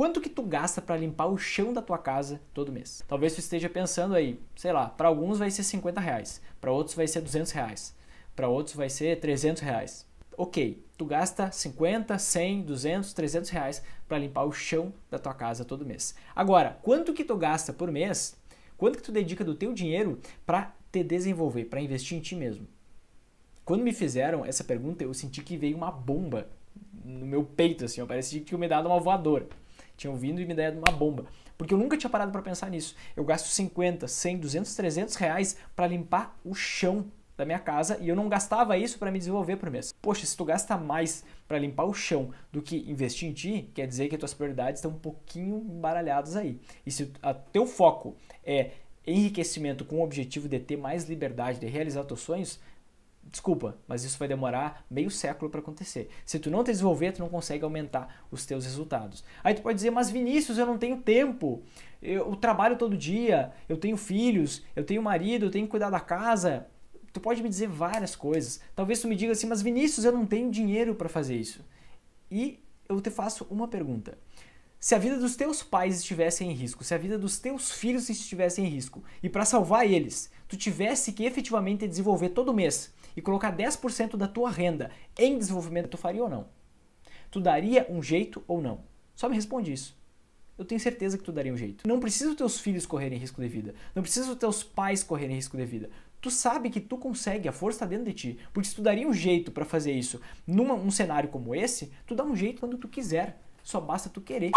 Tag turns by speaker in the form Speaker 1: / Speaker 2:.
Speaker 1: Quanto que tu gasta para limpar o chão da tua casa todo mês? Talvez tu esteja pensando aí, sei lá, para alguns vai ser 50 reais, para outros vai ser 200 reais, para outros vai ser 300 reais. Ok, tu gasta 50, 100, 200, 300 reais para limpar o chão da tua casa todo mês. Agora, quanto que tu gasta por mês? Quanto que tu dedica do teu dinheiro para te desenvolver, para investir em ti mesmo? Quando me fizeram essa pergunta, eu senti que veio uma bomba no meu peito, assim, Parece parecia que tinha me dado uma voadora tinham vindo e me deram uma bomba. Porque eu nunca tinha parado para pensar nisso. Eu gasto 50, 100, 200, 300 reais para limpar o chão da minha casa e eu não gastava isso para me desenvolver por mês. Poxa, se tu gasta mais para limpar o chão do que investir em ti, quer dizer que as tuas prioridades estão um pouquinho embaralhadas aí. E se o teu foco é enriquecimento com o objetivo de ter mais liberdade, de realizar teus sonhos, desculpa, mas isso vai demorar meio século para acontecer. Se tu não te desenvolver, tu não consegue aumentar os teus resultados. Aí tu pode dizer, mas Vinícius, eu não tenho tempo, eu trabalho todo dia, eu tenho filhos, eu tenho marido, eu tenho que cuidar da casa. Tu pode me dizer várias coisas. Talvez tu me diga assim, mas Vinícius, eu não tenho dinheiro para fazer isso. E eu te faço uma pergunta. Se a vida dos teus pais estivesse em risco, se a vida dos teus filhos estivesse em risco, e para salvar eles, tu tivesse que efetivamente desenvolver todo mês e colocar 10% da tua renda em desenvolvimento, tu faria ou não? Tu daria um jeito ou não? Só me responde isso. Eu tenho certeza que tu daria um jeito. Não precisa os teus filhos correrem risco de vida. Não precisa os teus pais correrem risco de vida. Tu sabe que tu consegue, a força está dentro de ti. Porque se tu daria um jeito para fazer isso num um cenário como esse, tu dá um jeito quando tu quiser. Só basta tu querer.